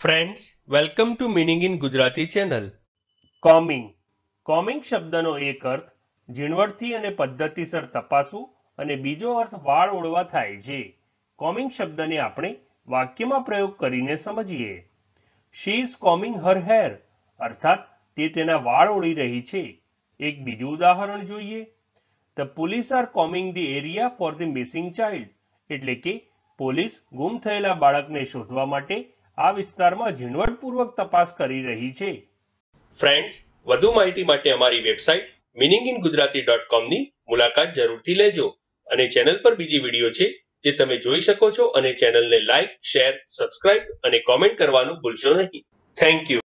friends welcome to meaning in Gujarati channel coming coming શબ્દનો એક અર્થ ઝીણવટથી અને પદ્ધતિસર તપાસવું અને બીજો અર્થ વાળ ઓળવા થાય છે કોમિંગ શબ્દને આપણે વાક્યમાં પ્રયોગ કરીને સમજીએ she is coming her here અર્થાત તે તેના વાળ ઓળી રહી છે એક બીજું ઉદાહરણ જોઈએ the police are coming the area for the missing child એટલે કે પોલીસ ગુમ થયેલા બાળકને શોધવા માટે આ વિસ્તારમાં ઝીણવટપૂર્વક તપાસ કરી રહી છે ફ્રેન્ડ્સ વધુ માહિતી માટે અમારી website meaning in Gujarati dot કોમની મુલાકાત જરૂરથી લેજો અને ચેનલ પર બીજી વિડીયો છે જે તમે જોઈ શકો છો અને ચેનલને લાઇક શેર સબસ્ક્રાઇબ અને કોમેન્ટ કરવાનું ભૂલશો નહીં થેન્ક યુ